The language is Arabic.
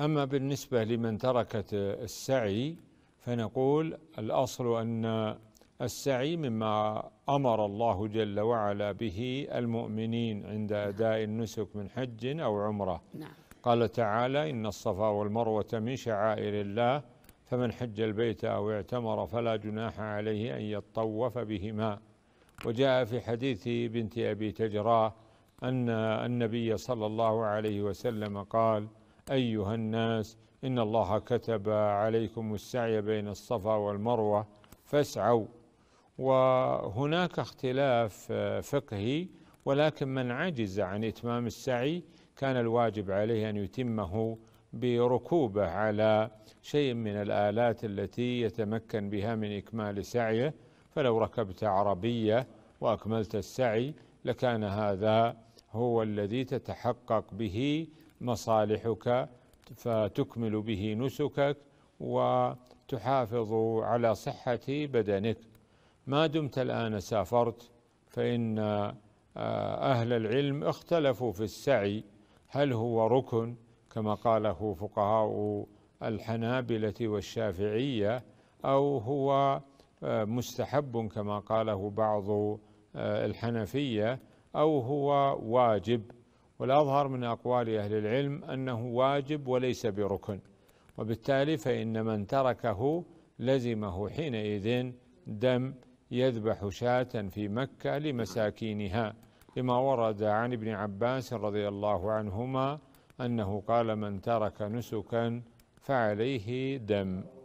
أما بالنسبة لمن تركت السعي فنقول الأصل أن السعي مما أمر الله جل وعلا به المؤمنين عند أداء النسك من حج أو عمرة نعم. قال تعالى إن الصفا والمروة من شعائر الله فمن حج البيت أو اعتمر فلا جناح عليه أن يطوف بهما وجاء في حديث بنت أبي تجراه أن النبي صلى الله عليه وسلم قال أيها الناس إن الله كتب عليكم السعي بين الصفا والمروة فاسعوا وهناك اختلاف آه، فقهي ولكن من عجز عن إتمام السعي كان الواجب عليه أن يتمه بركوبه على شيء من الآلات التي يتمكن بها من إكمال سعيه فلو ركبت عربية وأكملت السعي لكان هذا هو الذي تتحقق به مصالحك فتكمل به نسكك وتحافظ على صحة بدنك ما دمت الآن سافرت فإن آه، أهل العلم اختلفوا في السعي هل هو ركن كما قاله فقهاء الحنابلة والشافعية أو هو آه، مستحب كما قاله بعض آه، الحنفية أو هو واجب والأظهر من أقوال أهل العلم أنه واجب وليس بركن وبالتالي فإن من تركه لزمه حينئذ دم يذبح شاة في مكة لمساكينها لما ورد عن ابن عباس رضي الله عنهما أنه قال من ترك نسكا فعليه دم